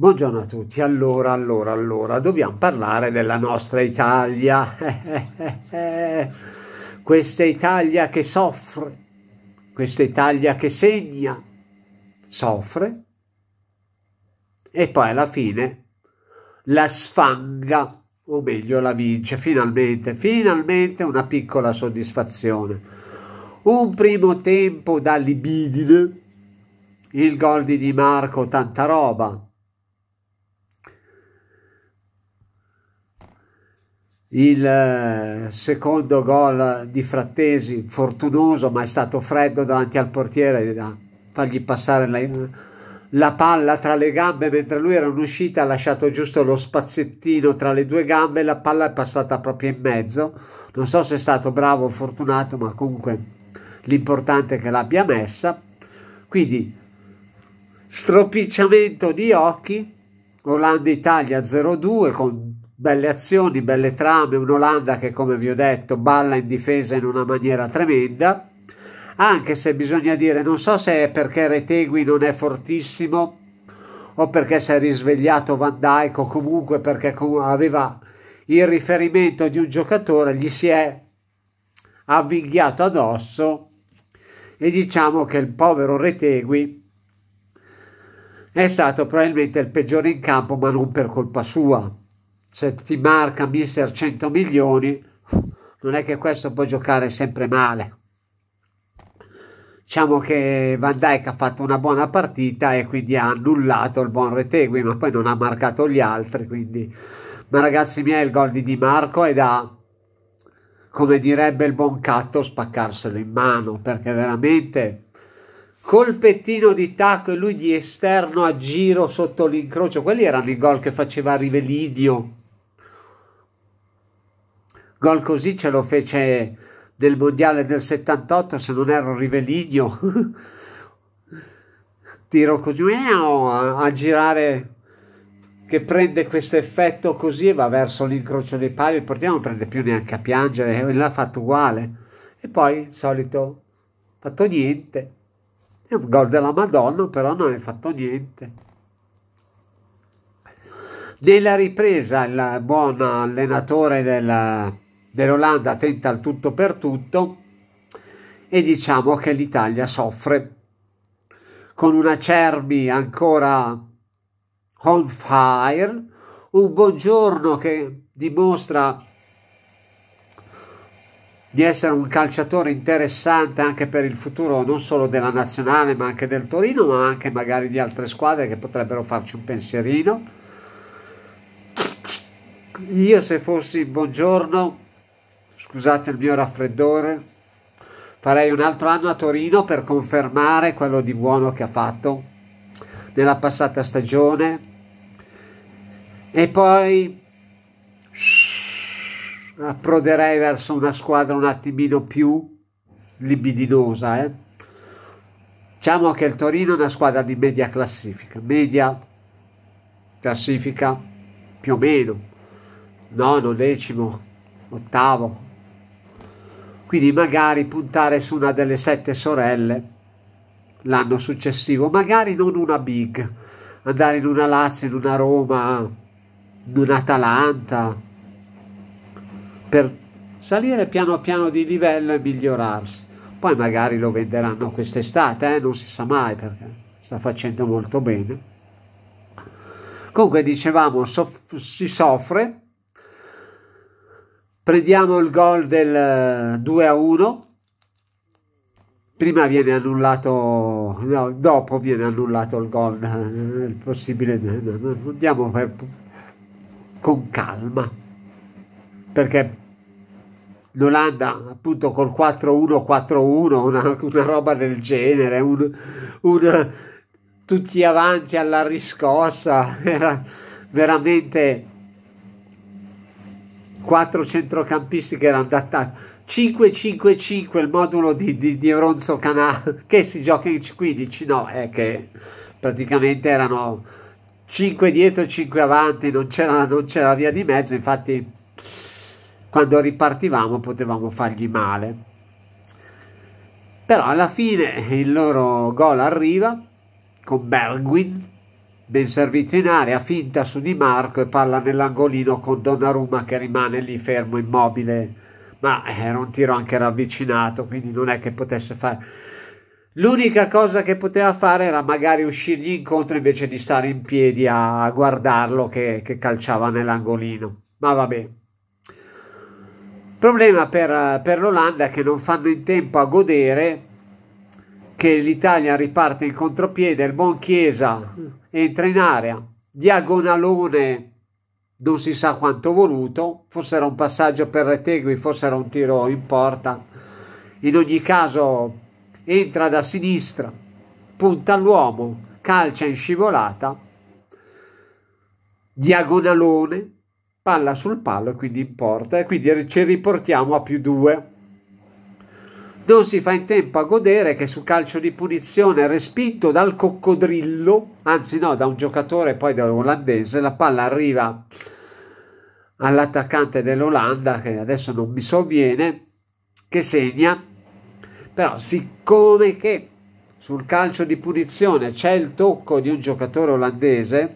Buongiorno a tutti, allora, allora, allora, dobbiamo parlare della nostra Italia, questa Italia che soffre, questa Italia che segna, soffre e poi alla fine la sfanga, o meglio la vince, finalmente, finalmente una piccola soddisfazione. Un primo tempo da libidine, il gol di Di Marco, tanta roba il eh, secondo gol di Frattesi, fortunoso ma è stato freddo davanti al portiere da fargli passare la, la, palla tra le gambe mentre lui era in uscita ha lasciato giusto lo spazzettino tra le due gambe la palla è passata proprio in mezzo non so se è stato bravo o fortunato ma comunque l'importante è che l'abbia messa quindi stropicciamento di occhi Olanda-Italia 0-2 con belle azioni, belle trame, un'Olanda che come vi ho detto balla in difesa in una maniera tremenda, anche se bisogna dire, non so se è perché Retegui non è fortissimo o perché si è risvegliato Van Dijk o comunque perché aveva il riferimento di un giocatore, gli si è avvinghiato addosso e diciamo che il povero Retegui è stato probabilmente il peggiore in campo ma non per colpa sua se ti marca mister 100 milioni non è che questo può giocare sempre male diciamo che Van Dijk ha fatto una buona partita e quindi ha annullato il buon Retegui ma poi non ha marcato gli altri quindi ma ragazzi miei il gol di Di Marco è da come direbbe il buon catto spaccarselo in mano perché veramente colpettino di tacco e lui di esterno a giro sotto l'incrocio quelli erano i gol che faceva Rivelidio Gol così ce lo fece del mondiale del 78, se non ero Riveligno. Tiro così a, girare che prende questo effetto così e va verso l'incrocio dei pali, il portiere non prende più neanche a piangere, eh, l'ha fatto uguale. E poi, solito, fatto niente. È un gol della Madonna, però non è fatto niente. Nella ripresa, il buon allenatore della dell'Olanda tenta il tutto per tutto e diciamo che l'Italia soffre con una Cerbi ancora on fire, un buongiorno che dimostra di essere un calciatore interessante anche per il futuro non solo della nazionale ma anche del Torino ma anche magari di altre squadre che potrebbero farci un pensierino io se fossi buongiorno scusate il mio raffreddore, farei un altro anno a Torino per confermare quello di buono che ha fatto nella passata stagione e poi approderei verso una squadra un attimino più libidinosa. Eh? Diciamo che il Torino è una squadra di media classifica, media classifica più o meno, nono, decimo, ottavo, quindi magari puntare su una delle sette sorelle l'anno successivo, magari non una big, andare in una Lazio, in una Roma, in un Atalanta, per salire piano piano di livello e migliorarsi. Poi magari lo venderanno quest'estate, eh? non si sa mai perché sta facendo molto bene. Comunque dicevamo, soff si soffre Prendiamo il gol del 2 eh, a 1. Prima viene annullato, no, dopo viene annullato il gol. Eh, il possibile, eh, andiamo per, con calma perché l'Olanda appunto col 4-1-4-1 una, una, roba del genere un, un, tutti avanti alla riscossa era veramente quattro centrocampisti che erano adattati. 5-5-5 il modulo di, di, di Ronzo Canale che si gioca in 15, no, è che praticamente erano 5 dietro e 5 avanti, non c'era, via di mezzo, infatti quando ripartivamo potevamo fargli male. Però alla fine il loro gol arriva con Bergwin ben servito in area, finta su Di Marco e palla nell'angolino con Donnarumma che rimane lì fermo, immobile. Ma eh, era un tiro anche ravvicinato, quindi non è che potesse fare. L'unica cosa che poteva fare era magari uscirgli incontro invece di stare in piedi a guardarlo che, che calciava nell'angolino. Ma vabbè. Problema per, per l'Olanda che non fanno in tempo a godere che l'Italia riparte in contropiede, il buon Chiesa entra in area, diagonalone non si sa quanto voluto, forse era un passaggio per Retegui, forse era un tiro in porta, in ogni caso entra da sinistra, punta all'uomo, calcia in scivolata, diagonalone, palla sul palo e quindi in porta e quindi ci riportiamo a più due non si fa in tempo a godere che su calcio di punizione respinto dal coccodrillo, anzi no, da un giocatore poi dell'olandese, la palla arriva all'attaccante dell'Olanda, che adesso non mi sovviene, che segna, però siccome che sul calcio di punizione c'è il tocco di un giocatore olandese,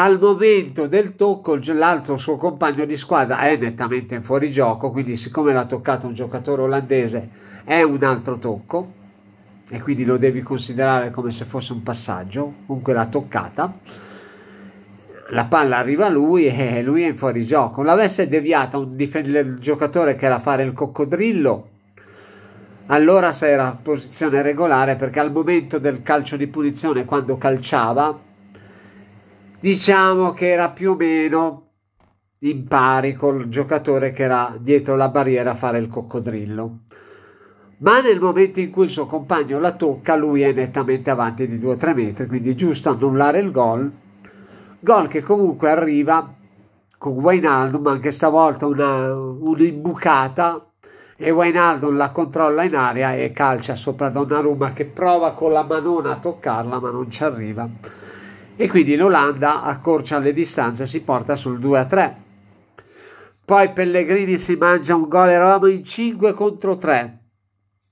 al momento del tocco l'altro suo compagno di squadra è nettamente in fuorigioco, quindi siccome l'ha toccato un giocatore olandese è un altro tocco e quindi lo devi considerare come se fosse un passaggio, comunque l'ha toccata. La palla arriva a lui e lui è in fuorigioco. L'avesse deviata un dif- giocatore che era a fare il coccodrillo, allora se era posizione regolare perché al momento del calcio di punizione quando calciava diciamo che era più o meno in pari col giocatore che era dietro la barriera a fare il coccodrillo. Ma nel momento in cui il suo compagno la tocca, lui è nettamente avanti di 2-3 metri, quindi giusto annullare il gol. Gol che comunque arriva con Wijnaldum, anche stavolta una, un'imbucata, e Wijnaldum la controlla in aria e calcia sopra Donnarumma che prova con la manona a toccarla ma non ci arriva e quindi l'Olanda accorcia le distanze e si porta sul 2 a 3. Poi Pellegrini si mangia un gol, eravamo in 5 contro 3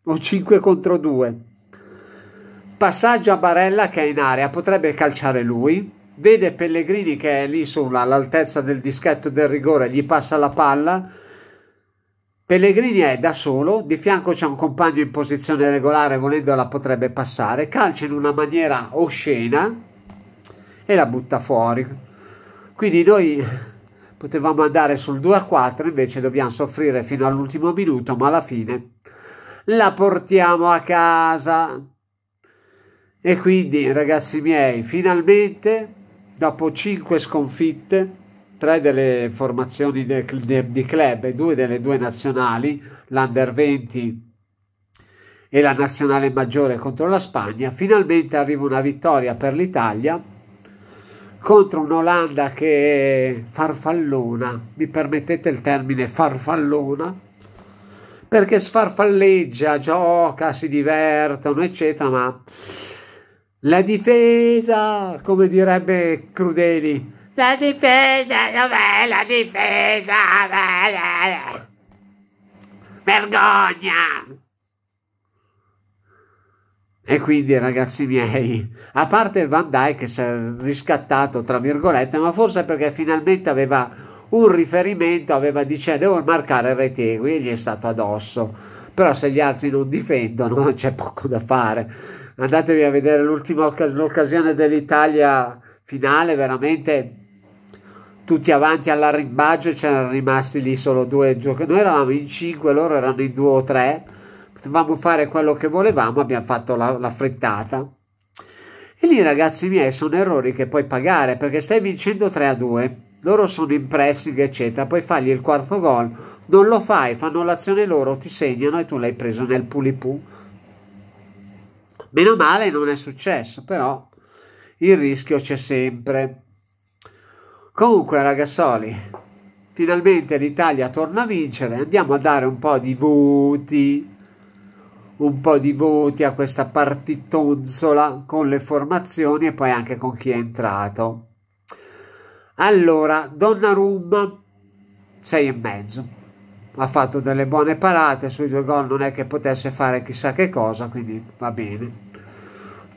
o 5 contro 2. Passaggio a Barella che è in area, potrebbe calciare lui. Vede Pellegrini che è lì sulla, all'altezza del dischetto del rigore, gli passa la palla. Pellegrini è da solo, di fianco c'è un compagno in posizione regolare, volendola potrebbe passare, calcia in una maniera oscena e la butta fuori. Quindi noi potevamo andare sul 2 a 4, invece dobbiamo soffrire fino all'ultimo minuto, ma alla fine la portiamo a casa. E quindi, ragazzi miei, finalmente, dopo 5 sconfitte, 3 delle formazioni di club e 2 delle due nazionali, l'Under 20 e la nazionale maggiore contro la Spagna, finalmente arriva una vittoria per l'Italia contro un'Olanda che è farfallona, mi permettete il termine farfallona, perché sfarfalleggia, gioca, si divertono, eccetera, ma la difesa, come direbbe Crudeli, la difesa, dov'è la difesa? Dov'è? Vergogna! E quindi, ragazzi miei, a parte Van Dyke che si è riscattato, tra virgolette, ma forse perché finalmente aveva un riferimento, aveva dice devo marcare Retegui e gli è stato addosso. Però se gli altri non difendono c'è poco da fare. Andatevi a vedere l'ultima occasione dell'Italia finale, veramente tutti avanti all'arrimbaggio c'erano rimasti lì solo due giocatori. Noi eravamo in cinque, loro erano in due o tre dovevamo esatto, fare quello che volevamo, abbiamo fatto la, la frittata. E lì, ragazzi miei, sono errori che puoi pagare perché stai vincendo 3 a 2, loro sono in pressing, eccetera. Poi fagli il quarto gol, non lo fai, fanno l'azione loro, ti segnano e tu l'hai preso nel pulipù. Meno male non è successo, però il rischio c'è sempre. Comunque, ragazzoli, finalmente l'Italia torna a vincere, andiamo a dare un po' di voti un po' di voti a questa partitonzola con le formazioni e poi anche con chi è entrato. Allora, Donnarumma e mezzo. ha fatto delle buone parate sui due gol, non è che potesse fare chissà che cosa, quindi va bene.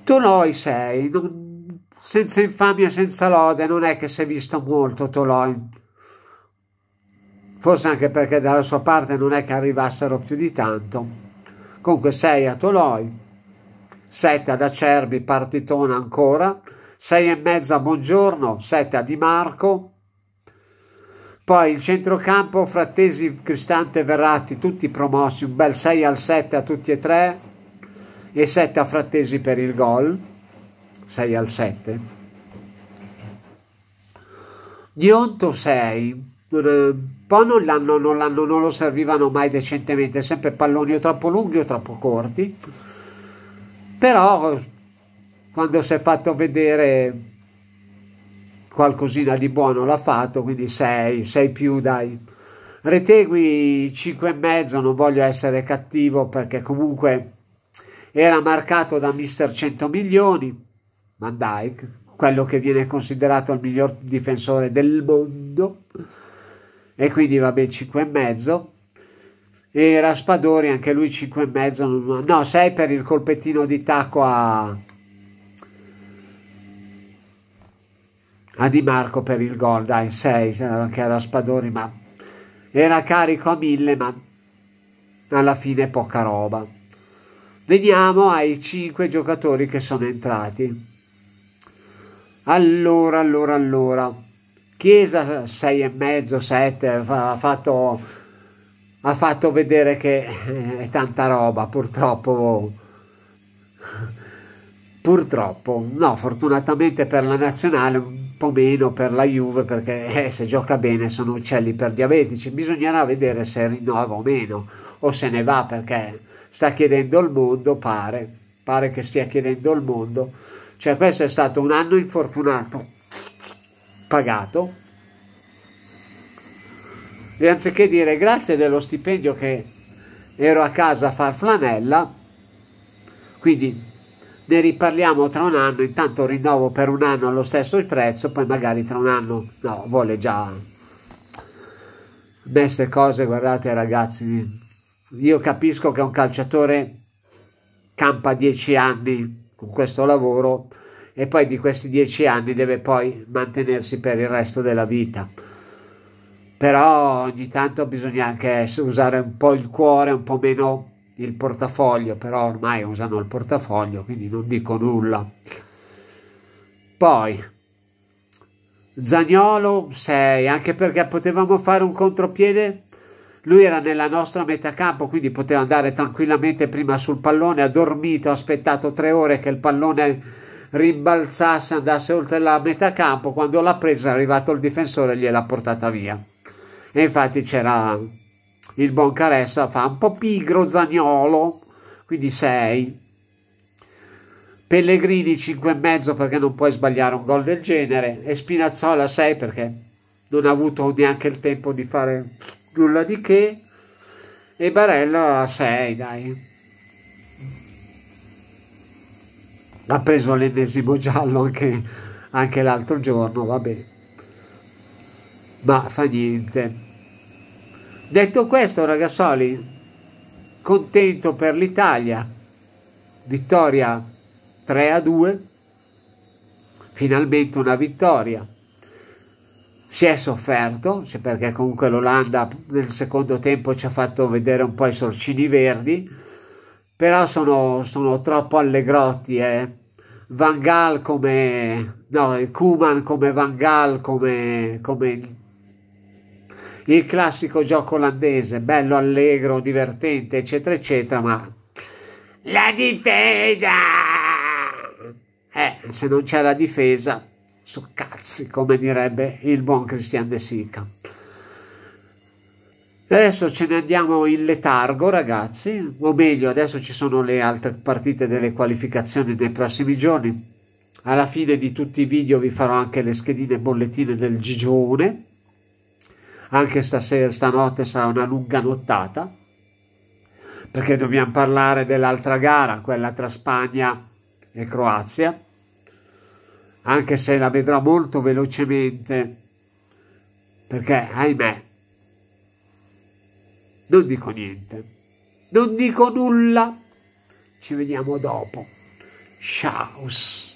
Toloi 6, senza infamia, senza lode, non è che si è visto molto Toloi. Forse anche perché dalla sua parte non è che arrivassero più di tanto comunque 6 a Toloi, 7 ad Acerbi, partitona ancora, 6 e mezza a Buongiorno, 7 a Di Marco, poi il centrocampo Frattesi, Cristante, Verratti, tutti promossi, un bel 6 al 7 a tutti e tre e 7 a Frattesi per il gol, 6 al 7. Gnonto 6, eh, poi non, l'hanno, non, l'hanno, non lo servivano mai decentemente, sempre palloni o troppo lunghi o troppo corti, però quando si è fatto vedere qualcosina di buono l'ha fatto, quindi 6, 6 più dai. Retegui 5,5, non voglio essere cattivo perché comunque era marcato da mister 100 milioni, Van Dyke, quello che viene considerato il miglior difensore del mondo e quindi va bene 5 e mezzo e Raspadori anche lui 5 e mezzo no 6 per il colpettino di tacco a, a Di Marco per il gol dai 6 anche a Raspadori ma era carico a 1000 ma alla fine poca roba veniamo ai 5 giocatori che sono entrati allora allora allora Chiesa 6,5, 7, ha fatto, ha fatto vedere che eh, è tanta roba, purtroppo. Purtroppo, no, fortunatamente per la nazionale un po' meno per la Juve perché eh, se gioca bene sono uccelli per diabetici, bisognerà vedere se rinnova o meno o se ne va perché sta chiedendo il mondo, pare, pare che stia chiedendo il mondo, cioè questo è stato un anno infortunato pagato e anziché dire grazie dello stipendio che ero a casa a far flanella, quindi ne riparliamo tra un anno, intanto rinnovo per un anno allo stesso prezzo, poi magari tra un anno, no, vuole già messe cose, guardate ragazzi, io capisco che un calciatore campa dieci anni con questo lavoro, e poi di questi dieci anni deve poi mantenersi per il resto della vita. Però ogni tanto bisogna anche usare un po' il cuore, un po' meno il portafoglio, però ormai usano il portafoglio, quindi non dico nulla. Poi Zagnolo 6, anche perché potevamo fare un contropiede lui era nella nostra metacampo, quindi poteva andare tranquillamente prima sul pallone, ha dormito, ha aspettato tre ore che il pallone rimbalzasse, andasse oltre la metà campo, quando l'ha presa è arrivato il difensore e gliel'ha portata via. E infatti c'era il buon Caressa, fa un po' pigro Zagnolo, quindi 6. Pellegrini 5,5 perché non puoi sbagliare un gol del genere e Spinazzola 6 perché non ha avuto neanche il tempo di fare nulla di che e Barella 6 dai ha preso l'ennesimo giallo anche, anche l'altro giorno, vabbè, ma fa niente. Detto questo, ragazzoli, contento per l'Italia, vittoria 3 a 2, finalmente una vittoria. Si è sofferto, perché comunque l'Olanda nel secondo tempo ci ha fatto vedere un po' i sorcini verdi, però sono, sono troppo allegrotti, eh. Van Gaal come no, Kuman come Van Gaal come, come il classico gioco olandese, bello, allegro, divertente, eccetera, eccetera, ma la difesa! Eh, se non c'è la difesa, su cazzi, come direbbe il buon Christian De Sica. Adesso ce ne andiamo in letargo, ragazzi, o meglio, adesso ci sono le altre partite delle qualificazioni dei prossimi giorni. Alla fine di tutti i video vi farò anche le schedine bollettine del Gigione. Anche stasera, stanotte sarà una lunga nottata, perché dobbiamo parlare dell'altra gara, quella tra Spagna e Croazia. Anche se la vedrò molto velocemente, perché ahimè non dico niente. Non dico nulla. Ci vediamo dopo. Ciao.